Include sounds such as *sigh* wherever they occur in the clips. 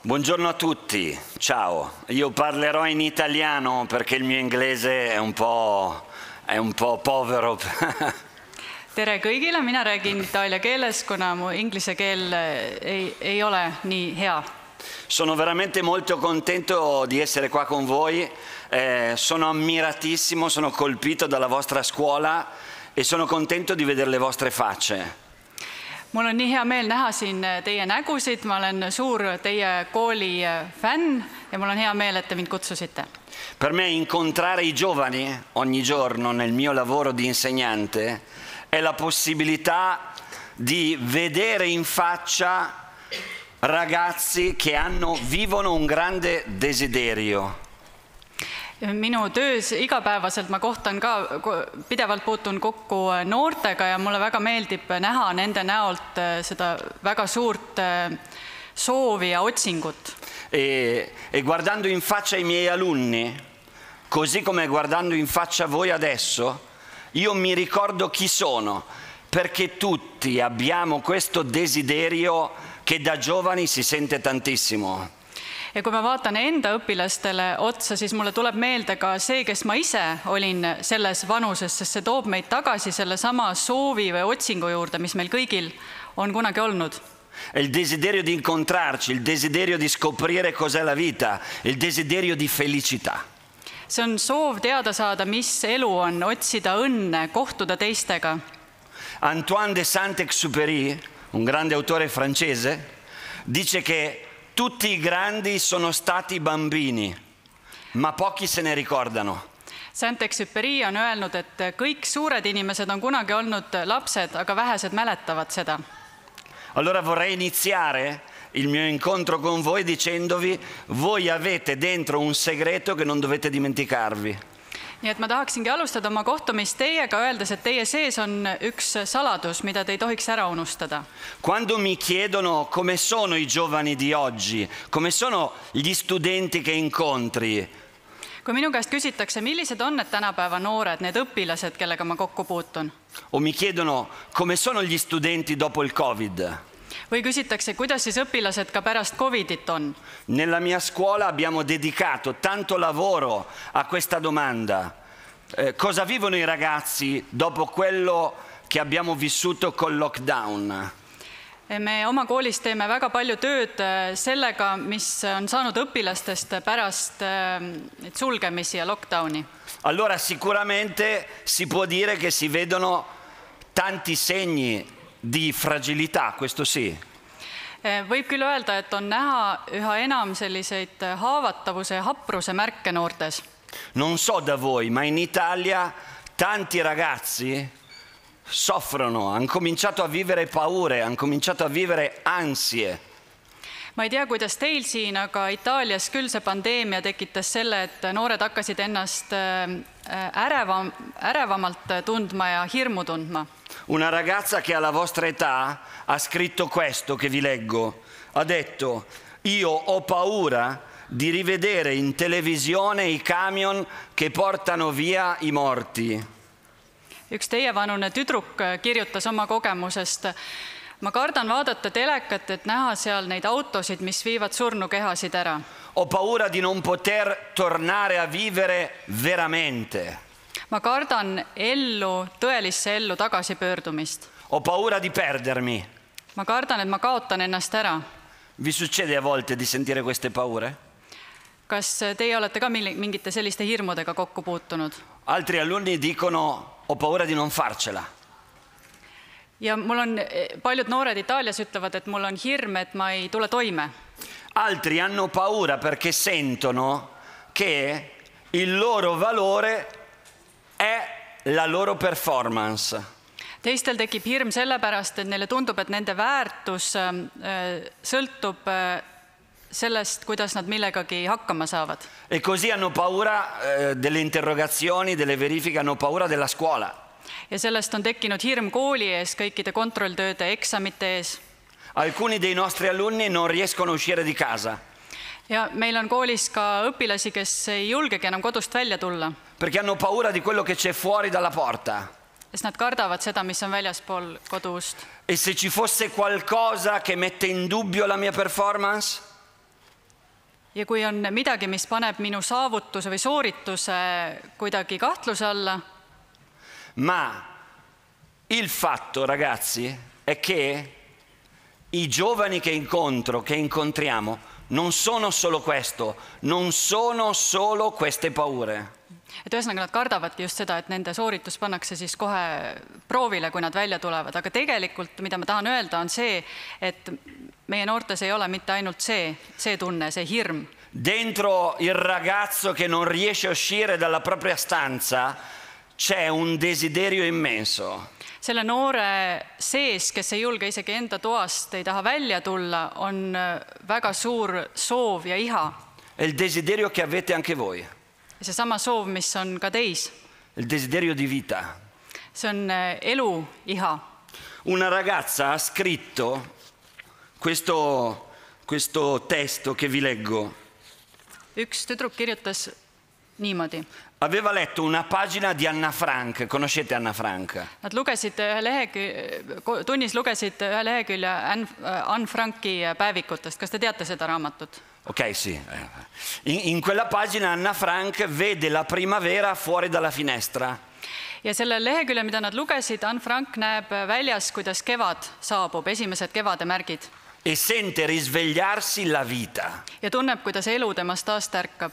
Buongiorno a tutti, ciao. Io parlerò in italiano perché il mio inglese è un po', è un po povero. *laughs* tere kõigile, mina räägin itaalia keeles, kuna mu inglise keel eh, ei, ei ole nii hea. Sono veramente molto contento di essere qua con voi, eh, sono ammiratissimo, sono colpito dalla vostra scuola e sono contento di vedere le vostre facce mul on nii hea meel näha siin äh, teie nägusid, ma olen suur teie kooli äh, fänn ja mul on hea meel, et te mind kutsusite. Per me incontrare i giovani ogni giorno nel mio lavoro di insegnante è la possibilità di vedere in faccia ragazzi che hanno, vivono un grande desiderio minu töös igapäevaselt ma kohtan ka, pidevalt puutun kokku äh, noortega ja mulle väga meeldib näha nende näolt äh, seda väga suurt äh, soovi ja otsingut. E, e guardando in faccia i miei alunni, così come guardando in faccia voi adesso, io mi ricordo chi sono, perché tutti abbiamo questo desiderio che da giovani si sente tantissimo. ja kui ma vaatan enda õpilastele otsa, siis mulle tuleb meelde ka see, kes ma ise olin selles vanuses, sest see toob meid tagasi sellesama soovi või otsingu juurde, mis meil kõigil on kunagi olnud. Il desiderio di incontrarci, il desiderio di scoprire cos'è la vita, il desiderio di felicità. see on soov teada saada, mis elu on, otsida õnne, kohtuda teistega. Antoine de Saint-Exupéry, un grande autore francese, dice che Tutti i grandi sono stati bambini, ma pochi se ne ricordano. Saint-Exupéry on öelnud, et kõik suured inimesed on kunagi olnud lapsed, aga vähesed mäletavad seda. Allora vorrei iniziare il mio incontro con voi dicendovi, voi avete dentro un segreto che non dovete dimenticarvi. nii et ma tahaksingi alustada oma kohtumist teiega, öeldes, et teie sees on üks saladus, mida te ei tohiks ära unustada. Quando mi chiedono come sono i giovani di oggi, come sono gli studenti che incontri, kui minu käest küsitakse, millised on need tänapäeva noored, need õpilased, kellega ma kokku puutun? O mi chiedono come sono gli studenti dopo il Covid Või küsitakse, kuidas siis õpilased ka pärast Covidit on? Nella mia scuola abbiamo dedicato tanto lavoro a questa domanda. Eh, cosa vivono i ragazzi dopo quello che abbiamo vissuto col lockdown? Eh, me oma koolis teeme väga palju tööd eh, sellega, mis on saanud õpilastest pärast eh, sulgemisi ja lockdowni. Allora sicuramente si può dire che si vedono tanti segni di fragilità, questo sì. Eh, võib küll öelda, et on näha üha enam selliseid eh, haavatavuse ja hapruse märke noortes. Non so da voi, ma in Italia tanti ragazzi soffrono, hanno cominciato a vivere paure, hanno cominciato a vivere ansie. ma ei tea, kuidas teil siin, aga Itaalias küll see pandeemia tekitas selle, et noored hakkasid ennast eh, ärevam, ärevamalt tundma ja hirmu tundma Una ragazza che alla vostra età ha scritto questo che vi leggo. Ha detto, io ho paura di rivedere in televisione i camion che portano via i morti. üks teievanune tüdruk äh, kirjutas oma kogemusest ma kardan vaadata telekat, et näha seal neid autosid, mis viivad surnukehasid ära. Ho paura di non poter tornare a vivere veramente ma kardan ellu, tõelisse ellu tagasipöördumist. Ho paura di perdermi. Ma kardan, et ma kaotan ennast ära. Vi succede a volte di sentire queste paure? Kas teie olete ka mingite selliste hirmudega kokku puutunud? Altri alunni dicono ho paura di non farcela. Ja mul on, eh, paljud noored Itaalias ütlevad, et mul on hirm, et ma ei tule toime. Altri hanno paura perché sentono che il loro valore è la loro performance. teistel tekib hirm sellepärast, et neile tundub, et nende väärtus ähm, äh, sõltub äh, sellest, kuidas nad millegagi hakkama saavad. E così hanno paura eh, delle interrogazioni, delle verifiche, hanno paura della scuola. ja sellest on tekkinud hirm kooli ees, kõikide kontrolltööde, eksamite ees. Alcuni dei nostri alunni non riescono a uscire di casa. ja meil on koolis ka õpilasi, kes ei julgegi enam kodust välja tulla perché hanno paura di quello che c'è fuori dalla porta. seda, mis on kodust. E se ci fosse qualcosa che mette in dubbio la mia performance? ja kui on midagi, mis paneb minu saavutuse või soorituse kuidagi kahtluse alla. Ma il fatto, ragazzi, è che i giovani che incontro, che incontriamo, non sono solo questo, non sono solo queste paure. et ühesõnaga nad kardavadki just seda, et nende sooritus pannakse siis kohe proovile, kui nad välja tulevad, aga tegelikult, mida ma tahan öelda, on see, et meie noortes ei ole mitte ainult see, see tunne, see hirm. Dentro il ragazzo che non riesce a uscire dalla propria stanza c'è un desiderio immenso. selle noore sees, kes ei julge isegi enda toast, ei taha välja tulla, on väga suur soov ja iha. Il desiderio che avete anche voi. seesama soov, mis on ka teis. Il desiderio di vita. see on eh, elu iha. Una ragazza ha scritto questo, questo testo che vi leggo. üks kirjutas niimoodi. Aveva letto una pagina di Anna Frank, conoscete Anna Frank? Nad lugesid ühe lehekülje, tunnis lugesid ühe lehekülje Anne Franki päevikutest, kas te teate seda raamatut? Ok, sì. In, in quella pagina Anna Frank vede la primavera fuori dalla finestra. ja sellel leheküljel, mida nad lugesid, Anne Frank näeb väljas, kuidas kevad saabub, esimesed kevade märgid. E sente risvegliarsi la vita. ja tunneb, kuidas elu temas taas tärkab.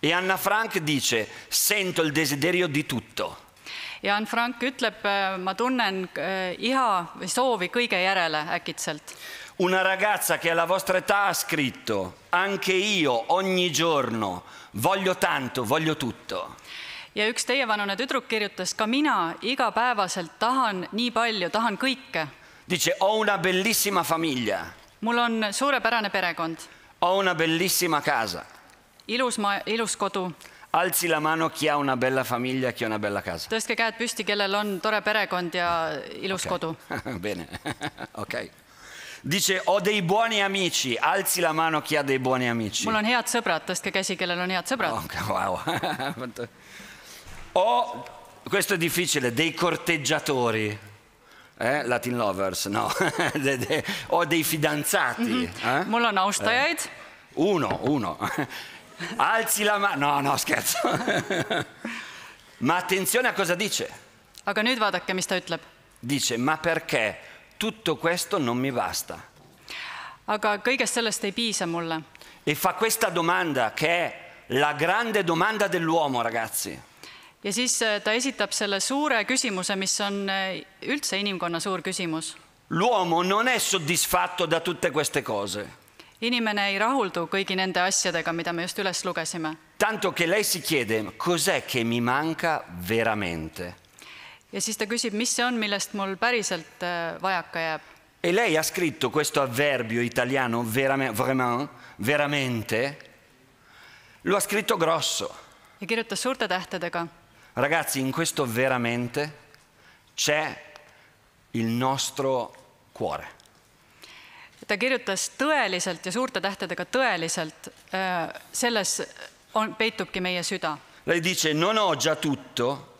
E Anna Frank dice, sento il desiderio di tutto. ja Anne Frank ütleb, ma tunnen eh, iha või soovi kõige järele äkitselt Una ragazza che alla vostra età ha scritto, anche io ogni giorno voglio tanto, voglio tutto. ja üks teievanune tüdruk kirjutas ka mina igapäevaselt tahan nii palju, tahan kõike. Dice ho una bellissima famiglia. mul on suurepärane perekond. Ho una bellissima casa. ilus ma-, ilus kodu. Alzi la mano chi ha una bella famiglia, chi ha una bella casa. tõstke käed püsti, kellel on tore perekond ja ilus okay. kodu *laughs* Bene, okei *laughs* okay.. Dice, ho dei buoni amici. Alzi la mano chi ha dei buoni amici. Mul on head sõbrad, tõstke käsi, kellel on head sõbrad. Oh, wow. ho, *laughs* questo è difficile, dei corteggiatori. Eh? Latin lovers, no. *laughs* de, de, ho dei fidanzati. Mm -hmm. eh? on austajaid. Eh? Uno, uno. *laughs* Alzi la mano. No, no, scherzo. ma attenzione a cosa dice. Aga nüüd vaadake, mis ta ütleb. Dice, ma perché? tutto questo non mi basta. aga sellest ei piisa mulle E fa questa domanda che è la grande domanda dell'uomo, ragazzi. ja siis eh, ta esitab selle suure küsimuse, mis on eh, üldse inimkonna suur küsimus L'uomo non è soddisfatto da tutte queste cose, inimene ei rahuldu kõigi nende asjadega mida me just üles lugesime tanto che lei si chiede cos'è che mi manca veramente ja siis ta küsib, mis see on, millest mul päriselt äh, vajaka jääb. E lei ha scritto questo avverbio italiano veramente, vraiment, veramente, lo ha scritto grosso. ja kirjutas suurte tähtedega. Ragazzi, in questo veramente c'è il nostro cuore. ta kirjutas tõeliselt ja suurte tähtedega tõeliselt, äh, selles on, peitubki meie süda. Lei dice non ho già tutto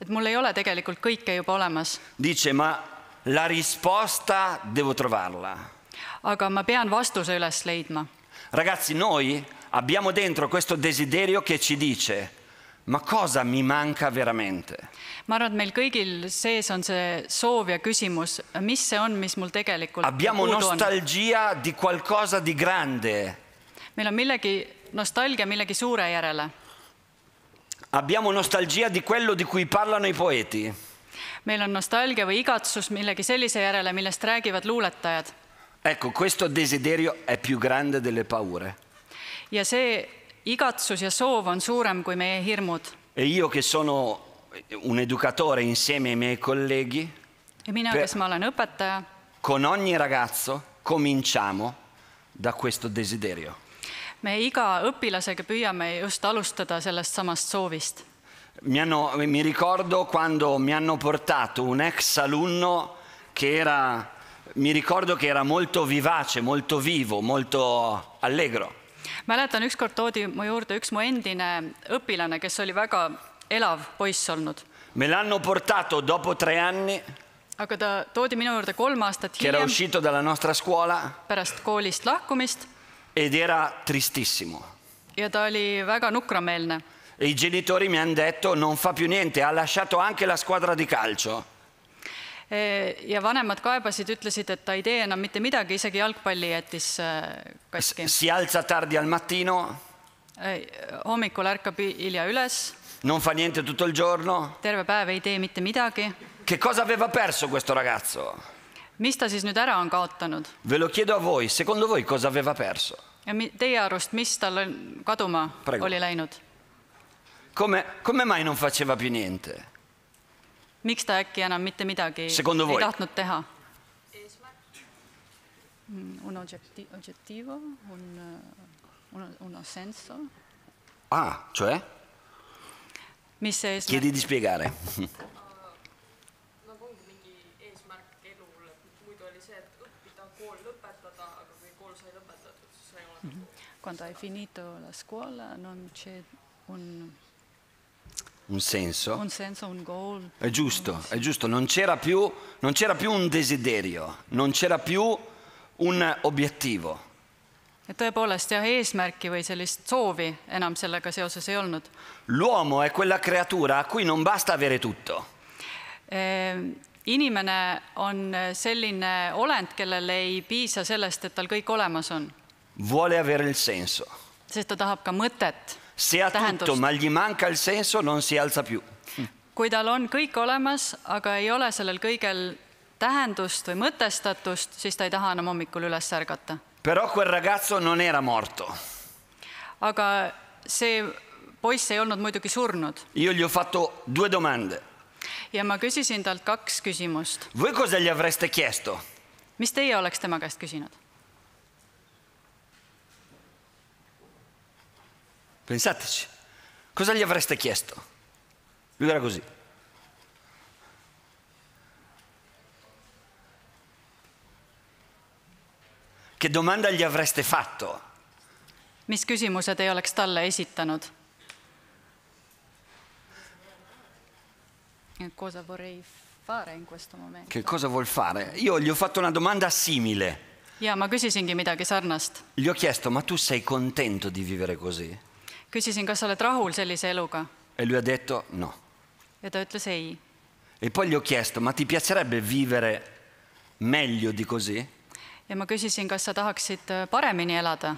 et mul ei ole tegelikult kõike juba olemas. Dice ma la risposta devo trovarla. Aga ma pean vastuse üles leidma. Ragazzi, noi abbiamo dentro questo desiderio che ci dice ma cosa mi manca veramente? ma arvan, et meil kõigil sees on see soov ja küsimus, mis see on, mis mul tegelikult Abbiamo nostalgia di qualcosa di grande. meil on millegi, nostalgia millegi suure järele Abbiamo nostalgia di quello di cui parlano i poeti. Meil on nostalgia või igatsus millegi sellise järele, millest räägivad luuletajad. Ecco, questo desiderio è più grande delle paure. Ja see igatsus ja soov on suurem kui meie hirmud. E io che sono un educatore insieme ai miei colleghi. E mina, per... ma olen õpetaja. Con ogni ragazzo cominciamo da questo desiderio. me iga õpilasega püüame just alustada sellest samast soovist. Mi, hanno, mi ricordo quando mi hanno portato un ex alunno che era, mi ricordo che era molto vivace, molto vivo, molto allegro. mäletan, ükskord toodi mu juurde üks mu endine õpilane, kes oli väga elav poiss olnud. Me l'hanno portato dopo tre anni. aga ta toodi minu juurde kolm aastat hiljem. Che era uscito dalla nostra scuola. pärast koolist lahkumist ed era tristissimo. ja ta oli väga nukrameelne i genitori mi hanno detto non fa più niente, ha lasciato anche la squadra di calcio. Eh, ja vanemad kaebasid ütlesid et ta ei tee enam mitte midagi isegi jalgpalli jättis eh, Si alza tardi al mattino, hommikul ärkab hi- üles non fa niente tutto il giorno. terve päev ei tee mitte midagi Che cosa aveva perso questo ragazzo? mis ta siis nüüd ära on kaotanud? Ve lo chiedo a voi, secondo voi cosa aveva perso? ja mi, teie arust, mis tal kaduma Prego. oli läinud? Come, come mai non faceva più niente? miks ta äkki enam mitte midagi Secondo ei voi? tahtnud teha? Mm, un oggettivo, un, un, un senso, Ah, cioè? mis see Chiedi di spiegare. *laughs* quando hai finito la scuola non c'è un un senso. Un senso, un goal. È giusto, è giusto. Non c'era più, più, un desiderio, non c'era più un obiettivo. Ja tõepoolest jah, eesmärki või sellist soovi enam sellega seoses ei olnud. L'uomo è quella creatura a cui non basta avere tutto. Ehm, inimene on selline olend, kellel ei piisa sellest, et tal kõik olemas on. vuole avere il senso. sest ta tahab ka mõtet. se ha tutto ma gli manca il senso non si alza più. kui tal on kõik olemas, aga ei ole sellel kõigel tähendust või mõtestatust, siis ta ei taha enam hommikul üles ärgata. Però quel ragazzo non era morto. aga see poiss ei olnud muidugi surnud. Io gli ho fatto due domande. ja ma küsisin talt kaks küsimust. Voi cosa gli avreste chiesto? mis teie oleks tema käest küsinud? Pensateci, cosa gli avreste chiesto? Lui era così. Che domanda gli avreste fatto? mis küsimuse te oleks talle esitanud? Cosa vorrei fare in questo momento? Che cosa vuol fare? Io gli ho fatto una domanda simile. Ja, ma küsisingi midagi sarnast. Gli ho chiesto, ma tu sei contento di vivere così? küsisin, kas oled rahul sellise eluga? E lui ha detto no. ja ta ütles ei. E poi gli ho chiesto, ma ti piacerebbe vivere meglio di così? ja ma küsisin, kas sa tahaksid eh, paremini elada?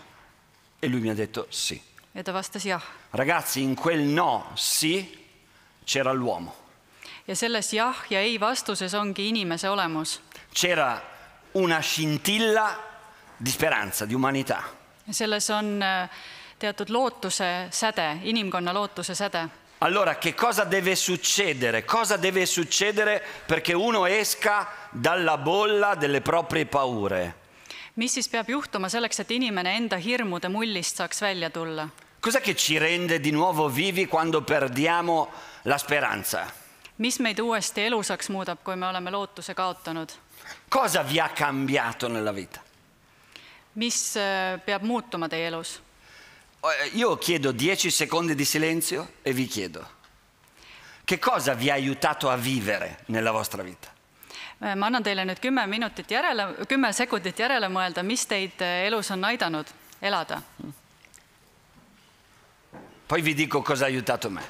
E lui mi ha detto sì. ja ta vastas jah. Ragazzi, in quel no sì c'era l'uomo. ja selles jah ja ei vastuses ongi inimese olemus. C'era una scintilla di speranza, di umanità. E selles on äh, teatud lootuse säde, inimkonna lootuse säde. Allora che cosa deve succedere? Cosa deve succedere perché uno esca dalla bolla delle proprie paure? mis siis peab juhtuma selleks, et inimene enda hirmude mullist saaks välja tulla? Cos'è che ci rende di nuovo vivi quando perdiamo la speranza? mis meid uuesti elusaks muudab, kui me oleme lootuse kaotanud? Cosa vi ha cambiato nella vita? mis eh, peab muutuma teie elus? Oh, eh, io chiedo 10 secondi di silenzio e vi chiedo, che cosa vi ha aiutato a vivere nella vostra vita? Eh, ma annan teile nüüd kümme minutit järele, kümme sekundit järele mõelda, mis eh, teid elus on aidanud elada. Poi vi dico cosa ha aiutato me.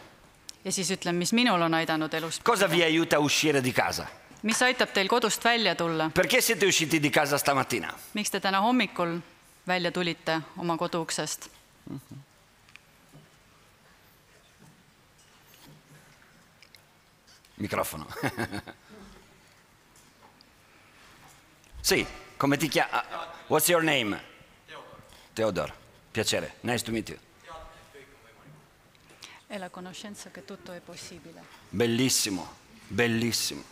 ja siis ütlen, mis minul on aidanud elus. Cosa vi aiuta uscire di casa? mis aitab teil kodust välja tulla? Perché siete usciti di casa stamattina? miks te täna hommikul välja tulite oma koduuksest? Mhm. Microfono. *laughs* sì, come ti chiami? Uh, ah, what's your name? Teodor. Theodore. Piacere. Nice to meet you. È la conoscenza che tutto è possibile. Bellissimo, bellissimo.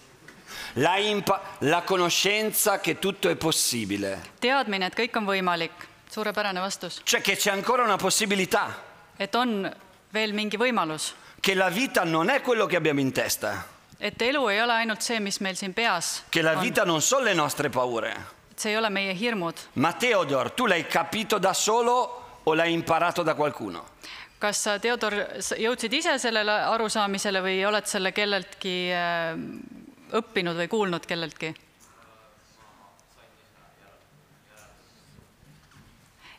La, impa- la conoscenza che tutto è possibile. Teadmine, che kõik on võimalik suurepärane vastus Cioè che c'è ancora una possibilità, et on veel mingi võimalus che la vita non è quello che abbiamo in testa, et elu ei ole ainult see mis meil siin peas che la on vita non sono le nostre paure. see ei ole meie hirmud Ma Teodor, tu l'hai capito da solo o l'hai imparato da qualcuno? kas sa Theodor jõudsid ise sellele arusaamisele või oled selle kelleltki äh, õppinud või kuulnud kelleltki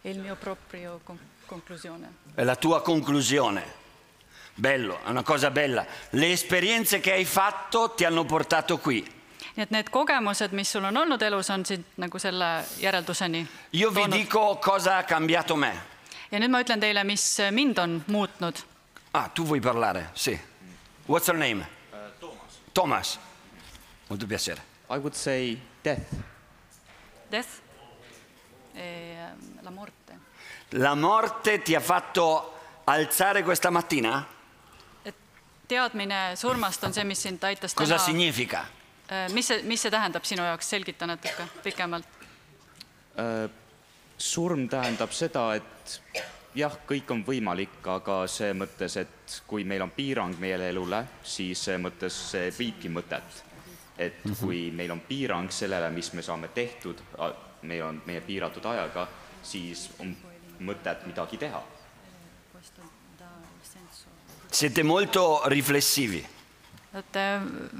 è il mio proprio con conclusione. È la tua conclusione. Bello, è una cosa bella. Le esperienze che hai fatto ti hanno portato qui. Io vi dico cosa ha cambiato me. ja nüüd ma ütlen teile, mis mind on muutnud. Ah, tu vuoi parlare? Sì. What's your name? Uh, Thomas. Thomas. Molto piacere. I would say death. Death? E, eh, um... La morte. La morte ti ha fatto alzare questa mattina? teadmine surmast on see, mis sind aitas täna. Cosa significa? Äh, mis see, mis see tähendab sinu jaoks, selgita natuke pikemalt. Äh, surm tähendab seda, et jah, kõik on võimalik, aga see mõttes, et kui meil on piirang meie elule, siis see mõttes see viibki mõtet. et mhm. kui meil on piirang sellele, mis me saame tehtud, meil on meie piiratud ajaga siis mõtet midagi teha. Siete molto riflessivi. Olete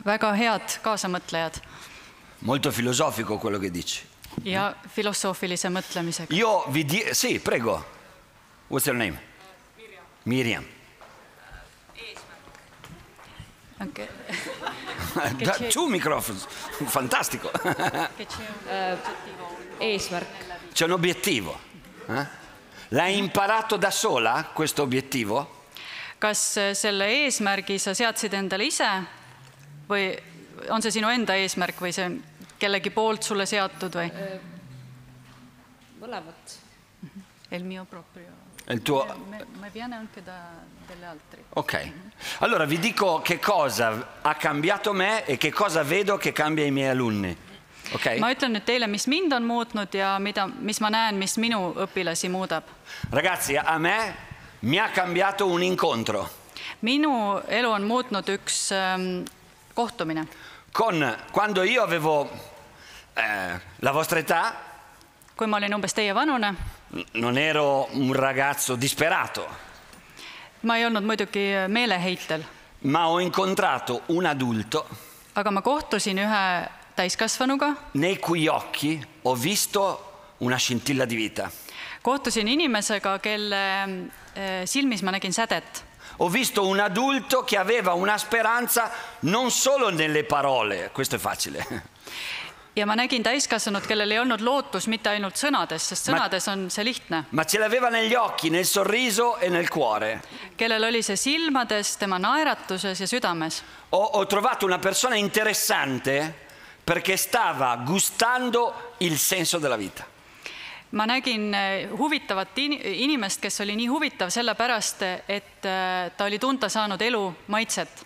väga head kaasamõtlejad. Molto filosofico quello che dici. Ja filosoofilise mõtlemisega. Io vi di... Sì, prego. What's your name? Miriam. Miriam. Anche... *laughs* two microfoni. Fantastico. *laughs* eesmärk. Eh, c'è un obiettivo. Eh? L'hai imparato da sola questo obiettivo? kas eh, selle eesmärgi sa seadsid endale ise või on see sinu enda eesmärk või see on kellegi poolt sulle seatud või? Äh, mõlemat. Il mhm. mio proprio. Il tuo... Ma viene anche da delle altre. Ok. Allora vi dico che cosa ha cambiato me e che cosa vedo che cambia i miei alunni. okay.. ma ütlen nüüd teile, mis mind on muutnud ja mida, mis ma näen, mis minu õpilasi muudab. Ragazzi, a me mi ha cambiato un incontro. minu elu on muutnud üks ähm, kohtumine. Con, quando io avevo eh, la vostra età. kui ma olin umbes teie vanune. Non ero un ragazzo disperato. ma ei olnud muidugi meeleheitel. Ma ho incontrato un adulto. aga ma kohtusin ühe täiskasvanuga. Nei cui occhi ho visto una scintilla di vita. kohtusin inimesega, kelle eh, silmis ma nägin sädet. Ho visto un adulto che aveva una speranza non solo nelle parole, questo è facile. ja ma nägin täiskasvanut, kellel ei olnud lootus mitte ainult sõnades, sest sõnades ma, on see lihtne. Ma ce l'aveva negli occhi, nel sorriso e nel cuore. Kellel oli see silmades, tema naeratuses ja südames. ho trovato una persona interessante perché stava gustando il senso della vita. ma nägin eh, huvitavat inimest, kes oli nii huvitav sellepärast, et eh, ta oli tunda saanud elu maitset.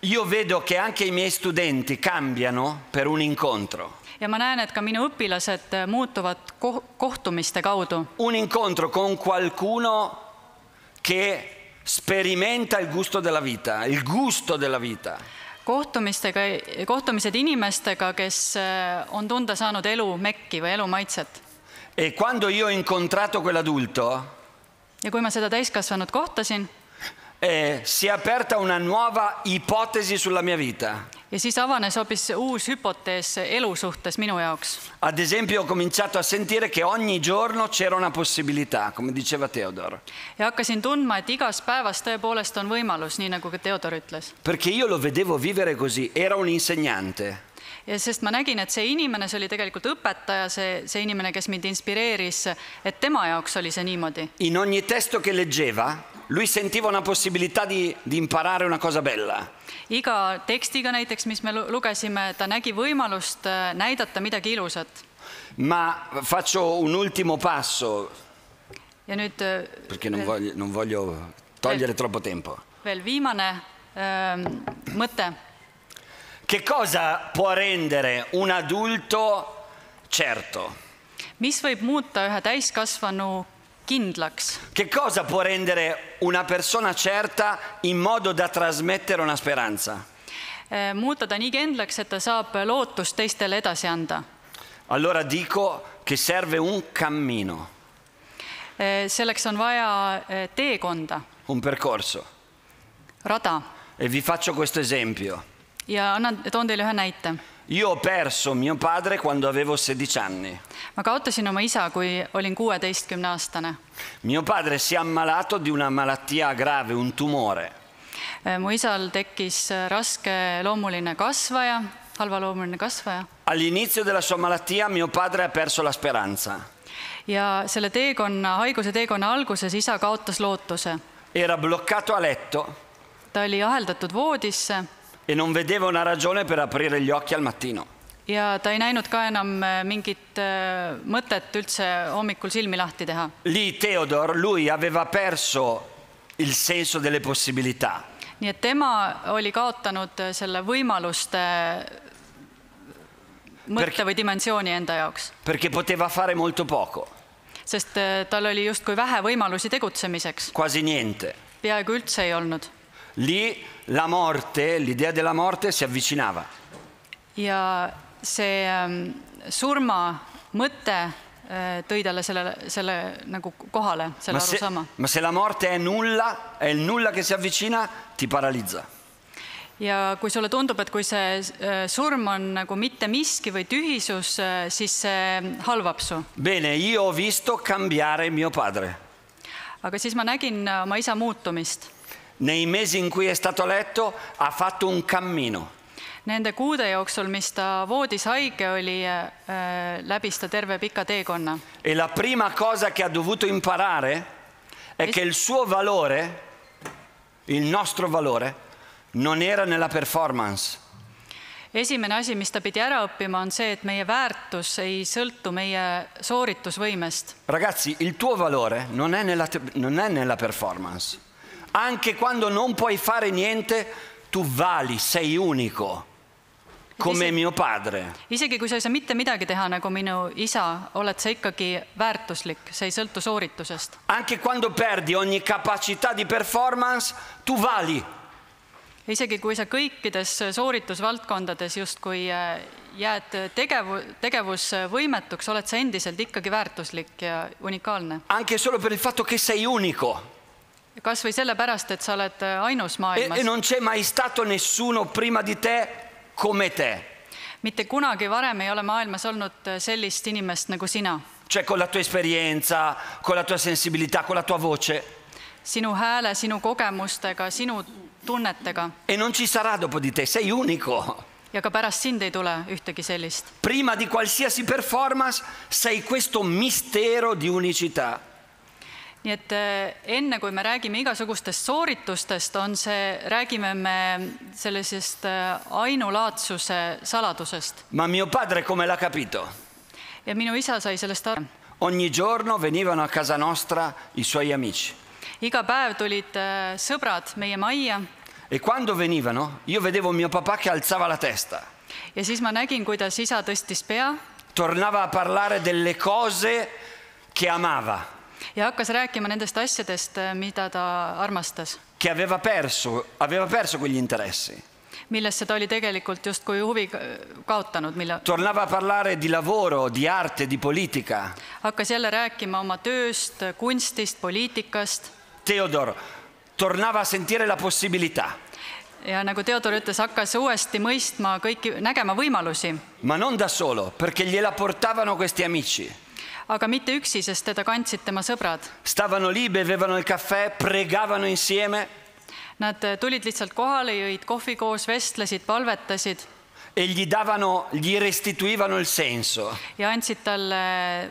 Io vedo che anche i miei studenti cambiano per un incontro. ja ma näen, et ka minu õpilased eh, muutuvad ko kohtumiste kaudu. Un incontro con qualcuno che sperimenta il gusto della vita, il gusto della vita kohtumistega, kohtumised inimestega, kes eh, on tunda saanud elu mekki või elu maitset. E quando io ho incontrato quell'adulto ja kui ma seda täiskasvanut kohtasin eh, si è aperta una nuova ipotesi sulla mia vita e siis avanes hoopis uus hüpotees elu minu jaoks. Ad esempio ho cominciato a sentire che ogni giorno c'era una possibilità, come diceva Theodor. Ja hakkasin tundma, et igas päevas tõepoolest on võimalus, nii nagu ka Theodor ütles. Perché io lo vedevo vivere così, era un insegnante. ja sest ma nägin, et see inimene, see oli tegelikult õpetaja, see, see inimene, kes mind inspireeris, et tema jaoks oli see niimoodi. In ogni testo che leggeva lui sentiva una possibilità di, di imparare una cosa bella. iga tekstiga näiteks, mis me lugesime, ta nägi võimalust äh, näidata midagi ilusat. Ma faccio un ultimo passo. Ja nüüd, äh, perché non, voglio, non voglio togliere veel, troppo tempo. Veel viimane uh, mõte. Che cosa può rendere un adulto certo? Mis võib muuta ühe täiskasvanu kindlaks. Che cosa può rendere una persona certa in modo da trasmettere una speranza? Eh, muuta ta nii kindlaks, et ta saab lootust teistele edasi anda. Allora dico che serve un cammino. Eh, selleks on vaja eh, teekonda. Un percorso. Rada. E vi faccio questo esempio. Ja annan, toon teile ühe näite. Io ho perso mio padre quando avevo 16 anni. ma kaotasin oma isa, kui olin kuueteistkümneaastane. Mio padre si è ammalato di una malattia grave, un tumore. Äh, mu isal tekkis äh, raske loomuline kasvaja, halvaloomuline kasvaja. All'inizio della sua malattia mio padre ha perso la speranza. ja selle teekonna, haiguse teekonna alguses isa kaotas lootuse. Era bloccato a letto. ta oli aheldatud voodisse e non vedeva una ragione per aprire gli occhi al mattino. ja ta ei näinud ka enam äh, mingit äh, mõtet üldse hommikul silmi lahti teha. Lì Teodor, lui aveva perso il senso delle possibilità. nii et tema oli kaotanud äh, selle võimaluste mõtte või dimensiooni enda jaoks. Perché poteva fare molto poco. sest tal oli justkui vähe võimalusi tegutsemiseks. Quasi niente. peaaegu üldse ei olnud lì la morte, l'idea della morte si avvicinava. ja see ähm, surma mõte äh, tõi talle selle, selle nagu kohale, selle ma arusaama. ma se la morte è nulla, è il nulla che si avvicina, ti paralizza. ja kui sulle tundub, et kui see äh, surm on nagu mitte miski või tühisus äh,, siis see halvab su. Bene, io ho visto cambiare mio padre. aga siis ma nägin oma isa muutumist nei mesi in cui è stato letto, ha fatto un cammino. Nende kuude jooksul, mis ta voodis haige oli, äh, äh, läbis ta terve pika teekonna. E la prima cosa che ha dovuto imparare è che il suo valore, il nostro valore, non era nella performance. esimene asi, mis ta pidi ära õppima, on see, et meie väärtus ei sõltu meie sooritusvõimest. Ragazzi, il tuo valore non è nella, non è nella performance anche quando non puoi fare niente, tu vali, sei unico, come isegi, mio padre. isegi kui sa ei saa mitte midagi teha nagu minu isa, oled sa ikkagi väärtuslik, sa ei sõltu sooritusest. Anche quando perdi ogni capacità di performance, tu vali. isegi kui sa kõikides sooritusvaldkondades justkui äh, jääd tegevu-, tegevusvõimetuks, oled sa endiselt ikkagi väärtuslik ja unikaalne. Anche solo per il fatto che sei unico kas või sellepärast, et sa oled äh, ainus maailmas. E non c'è mai stato nessuno prima di te come te. Mitte kunagi varem ei ole maailmas olnud äh, sellist inimest nagu sina. Cioè con la tua esperienza, con la tua sensibilità, con la tua voce. Sinu hääle, sinu kogemustega, sinu tunnetega. E non ci sarà dopo di te, sei unico. ja ka pärast sind ei tule ühtegi sellist. Prima di qualsiasi performance sei questo mistero di unicità nii et äh, enne, kui me räägime igasugustest sooritustest, on see, räägime me sellisest äh, ainulaadsuse saladusest. Ma mio padre come l'ha capito? ja minu isa sai sellest aru. Ogni giorno venivano a casa nostra i suoi amici. iga päev tulid äh, sõbrad meie majja. E quando venivano io vedevo mio papà che alzava la testa. ja siis ma nägin, kuidas isa tõstis pea. Tornava a parlare delle cose che amava ja hakkas rääkima nendest asjadest, eh, mida ta armastas. Che aveva perso, aveva perso quegli interessi. millesse ta oli tegelikult justkui huvi kaotanud, mille. Tornava a parlare di lavoro, di arte, di politica. hakkas jälle rääkima oma tööst, kunstist, poliitikast. Theodor, tornava a sentire la possibilità ja nagu Theodor ütles, hakkas uuesti mõistma kõiki, nägema võimalusi. Ma non da solo, perché gliela portavano questi amici aga mitte üksi, sest teda kandsid tema sõbrad. Stavano lì, bevevano il caffè, pregavano insieme. Nad eh, tulid lihtsalt kohale, jõid kohvi koos, vestlesid, palvetasid. E gli davano, gli restituivano il senso. ja andsid talle eh,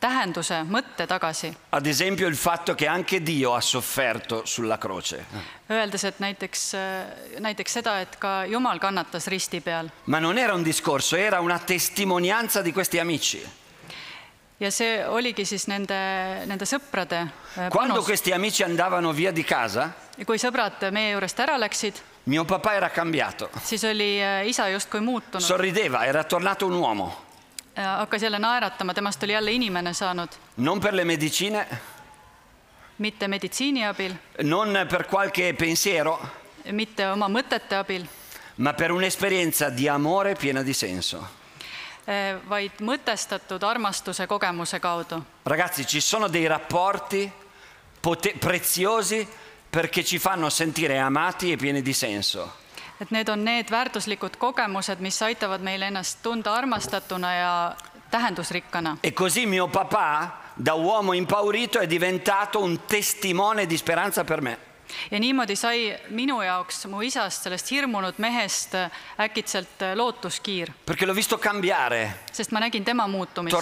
tähenduse, mõtte tagasi. Ad esempio il fatto che anche Dio ha sofferto sulla croce. Öeldes, et näiteks, eh, näiteks seda, et ka Jumal kannatas risti peal. Ma non era un discorso, era una testimonianza di questi amici. Ja see oligi siis nende, nende sõprade äh, panus. Quando questi amici andavano via di casa, ja kui sõbrad meie juurest ära läksid, mio papà era cambiato. siis oli äh, isa justkui muutunud. Sorrideva, era tornato un uomo. Äh, hakkas jälle naeratama, temast oli jälle inimene saanud. Non per le medicine. mitte meditsiini abil. Non per qualche pensiero. mitte oma mõtete abil. Ma per un'esperienza di amore piena di senso eh, vaid mõtestatud armastuse kogemuse kaudu. Ragazzi, ci sono dei rapporti preziosi perché ci fanno sentire amati e pieni di senso. et need on need väärtuslikud kogemused, mis aitavad meil ennast tunda armastatuna ja tähendusrikkana. E così mio papà, da uomo impaurito, è diventato un testimone di speranza per me ja niimoodi sai minu jaoks mu isast, sellest hirmunud mehest äh, äkitselt äh, lootuskiir. sest ma nägin tema muutumist.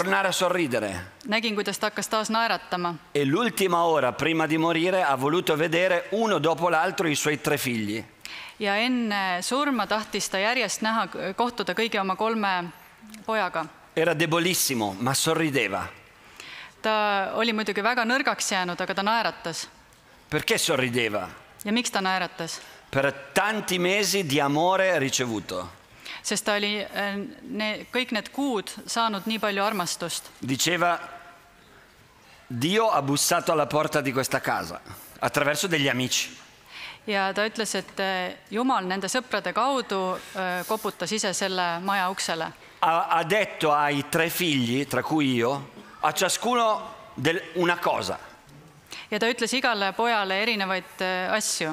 nägin, kuidas ta hakkas taas naeratama. E l'ultima ora prima di morire ha voluto vedere uno dopo l'altro i suoi tre figli. ja enne surma tahtis ta järjest näha, äh, kohtuda kõigi oma kolme pojaga. Era debolissimo ma sorrideva. ta oli muidugi väga nõrgaks jäänud, aga ta naeratas Perché sorrideva? Ja miks ta naeratas? Per tanti mesi di amore ricevuto. Sest ta oli äh, ne, kõik need kuud saanud nii palju armastust. Diceva, Dio ha bussato alla porta di questa casa attraverso degli amici. ja ta ütles, et äh, Jumal nende sõprade kaudu äh, koputas ise selle maja uksele. Ha detto ai tre figli, tra cui io, a ciascuno del, una cosa ja ta ütles igale pojale erinevaid äh, asju.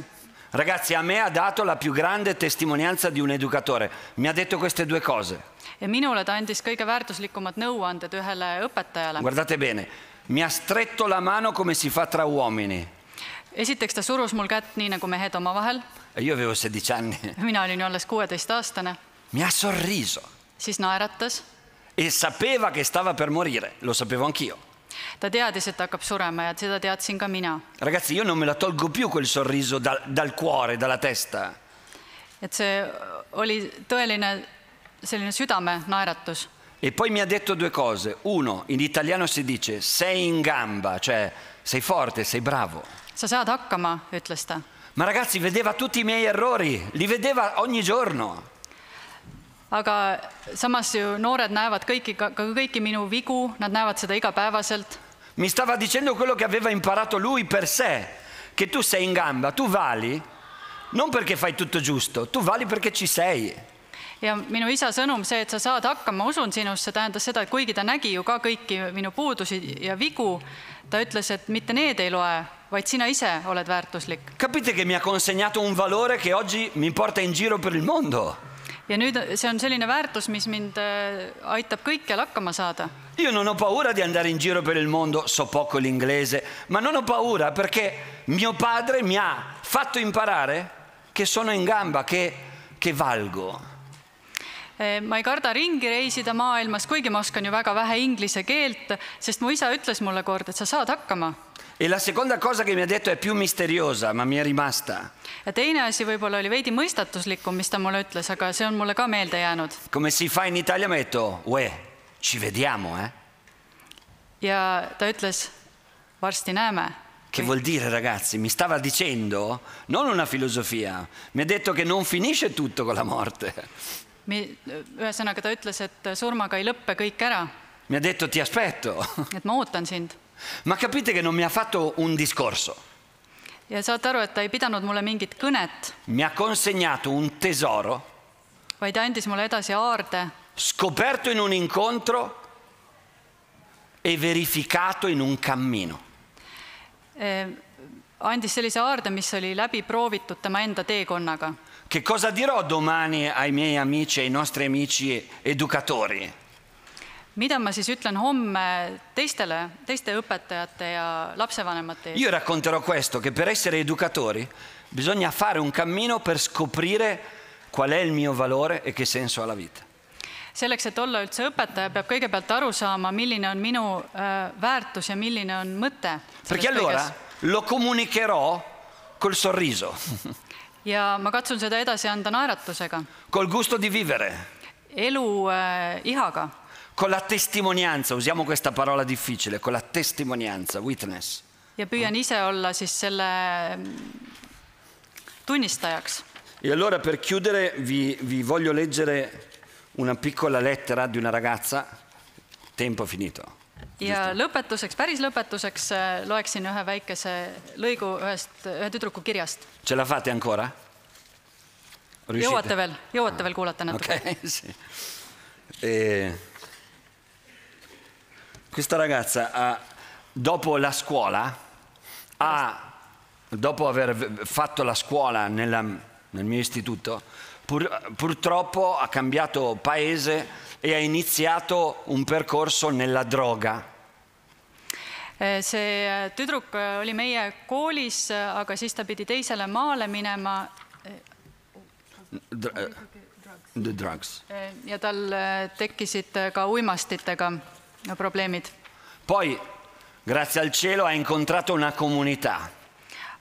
Ragazzi, a me ha dato la più grande testimonianza di un educatore. Mi ha detto queste due cose. ja minule ta andis kõige väärtuslikumad nõuanded ühele õpetajale. Guardate bene, mi ha stretto la mano come si fa tra uomini. esiteks ta surus mul kätt nii, nagu mehed omavahel. Io avevo 16 anni. *laughs* mina olin ju alles kuueteistaastane. Mi ha sorriso. siis naeratas. E sapeva che stava per morire, lo sapevo anch'io ta teadis, et hakkab surema ja seda teadsin ka mina. Ragazzi, io non me la tolgo più quel sorriso dal, dal cuore, dalla testa. et see oli tõeline selline südamenaeratus. E poi mi ha detto due cose. Uno, in italiano si dice sei in gamba, cioè sei forte, sei bravo. Sa saad hakkama, ütles ta. Ma ragazzi, vedeva tutti i miei errori, li vedeva ogni giorno. aga samas ju noored näevad kõiki, ka kõiki minu vigu, nad näevad seda igapäevaselt. Mi stava dicendo quello che aveva imparato lui per sé, che tu sei in gamba, tu vali, non perché fai tutto giusto, tu vali perché ci sei. ja minu isa sõnum, see, et sa saad hakkama, usun sinusse, tähendas seda, et kuigi ta nägi ju ka kõiki minu puudusi ja vigu, ta ütles, et mitte need ei loe, vaid sina ise oled väärtuslik. Capite che mi ha consegnato un valore che oggi mi porta in giro per il mondo ja nüüd see on selline väärtus, mis mind äh, aitab kõikjal hakkama saada. Io non ho paura di andare in giro per il mondo, so poco l'inglese, ma non ho paura perché mio padre mi ha fatto imparare che sono in gamba, che, che valgo. Äh, ma ei karda ringi reisida maailmas, kuigi ma oskan ju väga vähe inglise keelt, sest mu isa ütles mulle kord, et sa saad hakkama e la seconda cosa che mi ha detto è più misteriosa, ma mi è rimasta. ja teine asi võib-olla oli veidi mõistatuslikum, mis ta mulle ütles, aga see on mulle ka meelde jäänud. Come si fa in Italia, mi ha detto, uè, ci vediamo, eh? ja ta ütles, varsti näeme. Che vuol dire ragazzi? Mi stava dicendo, non una filosofia, mi ha detto che non finisce tutto con la morte. Mi, ühesõnaga ta ütles, et surmaga ei lõppe kõik ära. Mi ha detto ti aspetto. et ma ootan sind ma capite che non mi ha fatto un discorso. ja saate aru, et ta ei pidanud mulle mingit kõnet, Mi ha consegnato un tesoro vaid andis mulle edasi aarde, scoperto in un incontro e verificato in un cammino. eh, andis sellise aarde, mis oli läbi proovitud tema enda teekonnaga. Che cosa dirò domani ai miei amici, e ai nostri amici educatori? mida ma siis ütlen homme teistele, teiste õpetajate ja lapsevanemate ees? Io racconterò questo, che per essere educatori bisogna fare un cammino per scoprire qual è il mio valore e che senso ha la vita. selleks, et olla üldse õpetaja, peab kõigepealt aru saama, milline on minu äh, väärtus ja milline on mõte. Perché allora lo comunicherò col sorriso *laughs* ja ma katsun seda edasi anda naeratusega. Col gusto di vivere. elu äh, ihaga con la testimonianza, usiamo questa parola difficile, con la testimonianza, witness. ja püüan ise olla siis selle mm, tunnistajaks. E allora per chiudere vi, vi voglio leggere una piccola lettera di una ragazza, tempo finito. ja lõpetuseks, päris lõpetuseks äh, loeksin ühe väikese lõigu ühest, ühe tüdruku kirjast. Ce la fate ancora? jõuate veel, jõuate veel kuulata natuke okay, *laughs* sì. Questa ragazza, dopo la scuola, ha, dopo aver fatto la scuola nella, nel mio istituto, pur, purtroppo ha cambiato paese e ha iniziato un percorso nella droga. Eh, see eh, tüdruk eh, oli meie koolis, aga siis ta pidi teisele maale minema. ja tal tekkisid ka uimastitega No problem Poi, grazie al cielo, ha incontrato una comunità.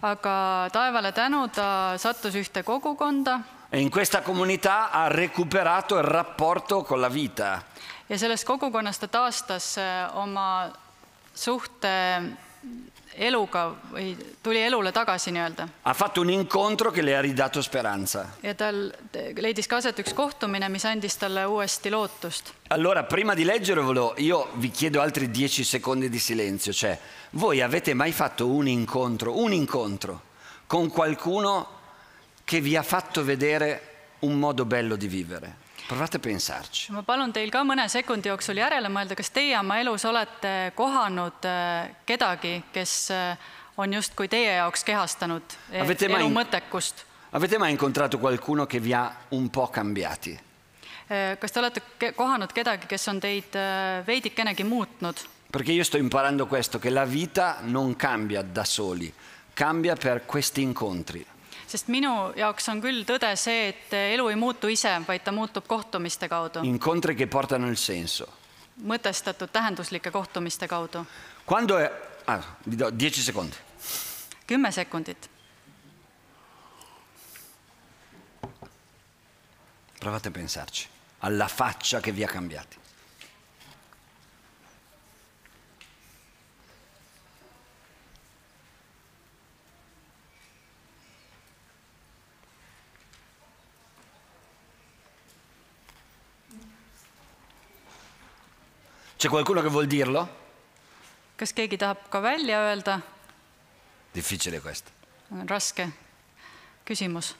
aga taevale tänu, ta sattus ühte kogukonda E in questa comunità ha recuperato il rapporto con la vita. ja selles kogukonnas ta taastas eh, oma suhte eluga või tuli elule tagasi nii-öelda. Ha fatto un incontro che le ha ridato speranza. ja tal leidis ka aset üks kohtumine, mis andis talle uuesti lootust. Allora prima di leggervelo io vi chiedo altri dieci secondi di silenzio, cioè voi avete mai fatto un incontro, un incontro con qualcuno che vi ha fatto vedere un modo bello di vivere? Provate a pensarci. ma palun teil ka mõne sekundi jooksul järele mõelda, kas teie oma elus olete kohanud eh, kedagi, kes eh, on justkui teie jaoks kehastanud eh, Avete elu mai... mõttekust? Avete mai incontrato qualcuno che vi ha un po cambiati? kas te olete kohanud kedagi, kes on teid veidikenegi muutnud? Perché io sto imparando questo, che la vita non cambia da soli, cambia per questi incontri sest minu jaoks on küll tõde see, et elu ei muutu ise, vaid ta muutub kohtumiste kaudu. Incontri che portano il senso. mõtestatud tähenduslike kohtumiste kaudu. Quando è... Ah, vi do 10 secondi. Kümme sekundit. Provate a pensarci, alla faccia che vi ha cambiati. C'è qualcuno che vuol dirlo? kas keegi tahab ka välja öelda? Difficile questo. raske küsimus.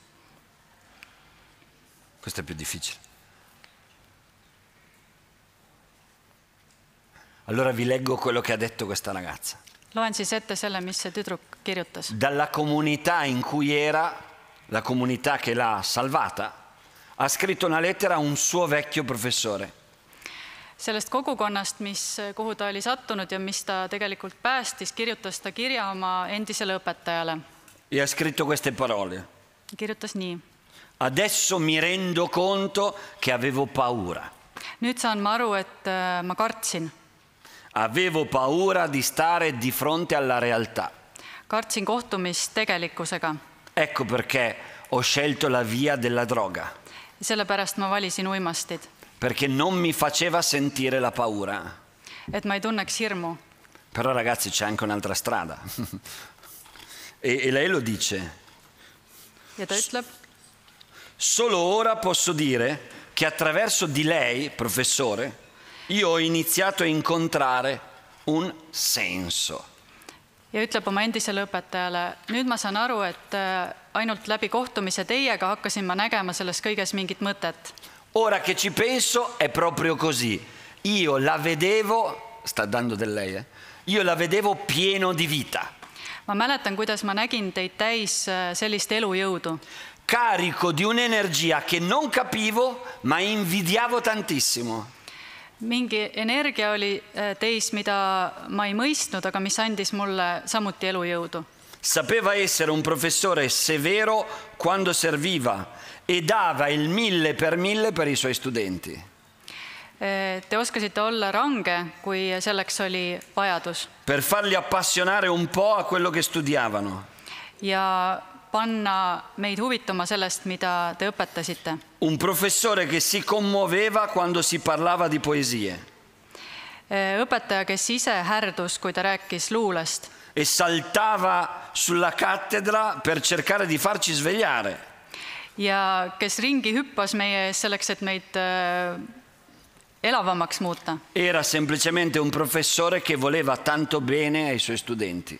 Questo è più difficile. Allora vi leggo quello che ha detto questa ragazza. loen siis ette selle, mis see tüdruk kirjutas. Dalla comunità in cui era, la comunità che l'ha salvata, ha scritto una lettera a un suo vecchio professore sellest kogukonnast, mis, kuhu ta oli sattunud ja mis ta tegelikult päästis, kirjutas ta kirja oma endisele õpetajale. ja scritto queste parole. kirjutas nii. Adesso mi rendo conto che avevo paura. nüüd saan ma aru, et äh, ma kartsin. Avevo paura di stare di fronte alla realtà. kartsin kohtumist tegelikkusega. Ecco perché ho scelto la via della droga. sellepärast ma valisin uimastid perché non mi faceva sentire la paura. et ma ei tunneks Però ragazzi c'è anche un'altra strada. *laughs* e, e, lei lo dice. Solo ora posso dire che attraverso di lei, professore, io ho iniziato a incontrare un senso. ja ütleb oma endisele õpetajale, nüüd ma saan aru, et äh, ainult läbi kohtumise teiega hakkasin ma nägema selles kõiges mingit mõtet Ora che ci penso è proprio così. Io la vedevo, sta dando del lei, eh? io la vedevo pieno di vita. ma mäletan kuidas ma nägin teid täis äh, sellist elujõudu carico di un'energia che non capivo ma invidiavo tantissimo mingi energia oli äh, teis mida ma ei mõistnud aga mis andis mulle samuti elujõudu sapeva essere un professore severo quando serviva e dava il mille per mille per i suoi studenti. Eh, te oskasite olla range, kui selleks oli vajadus. Per farli appassionare un po' a quello che studiavano. Ja panna meid huvituma sellest, mida te õpetasite. Un professore che si commuoveva quando si parlava di poesie. Eh, õpetaja, kes ise härdus, kui ta rääkis luulest. E saltava sulla cattedra per cercare di farci svegliare ja kes ringi hüppas meie ees selleks, et meid äh, elavamaks muuta. Era semplicemente un professore che voleva tanto bene ai suoi studenti.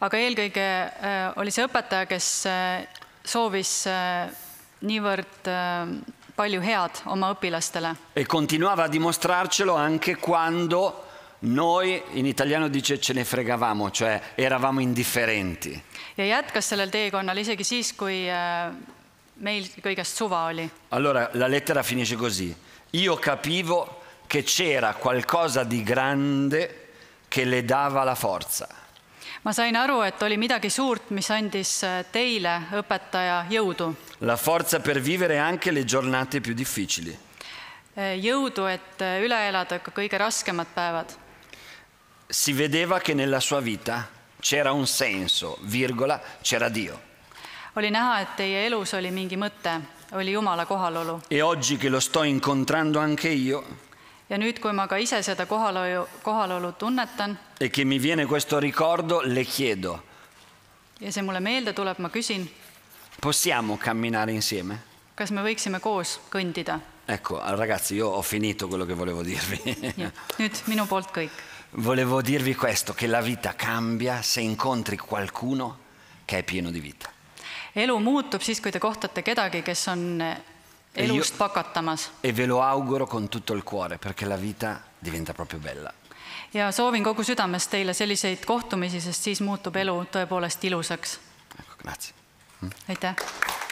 aga eelkõige äh, oli see õpetaja, kes äh, soovis niivõrd palju head oma õpilastele. E continuava a dimostrarcelo anche quando noi in italiano dice ce ne fregavamo, cioè eravamo indifferenti. ja jätkas sellel teekonnal isegi siis, kui meil kõigest suva oli. Allora la lettera finisce così. Io capivo che c'era qualcosa di grande che le dava la forza. ma sain aru, et oli midagi suurt, mis andis eh, teile, õpetaja, jõudu. La forza per vivere anche le giornate più difficili. Eh, jõudu, et eh, üle elada ka kõige raskemad päevad. Si vedeva che nella sua vita c'era un senso, virgola, c'era Dio. Oli näha, et teie elus oli mingi mõte, oli Jumala kohalolu. E oggi che lo sto incontrando anche io. Ja nüüd, kui ma ka ise seda kohalolu, kohalolu tunnetan. E che mi viene questo ricordo, le chiedo. Ja see mulle meelde tuleb, ma küsin. Possiamo camminare insieme? Kas me võiksime koos kõndida? Ecco, ah, ragazzi, io ho finito quello che volevo dirvi. nüüd minu poolt kõik. Volevo dirvi questo, che la vita cambia se incontri qualcuno che è pieno di vita. elu muutub siis, kui te kohtate kedagi, kes on e elust pakatamas. E ve lo auguro con tutto il cuore perché la vita diventa proprio bella. ja soovin kogu südamest teile selliseid kohtumisi, sest siis muutub elu tõepoolest ilusaks. aitäh.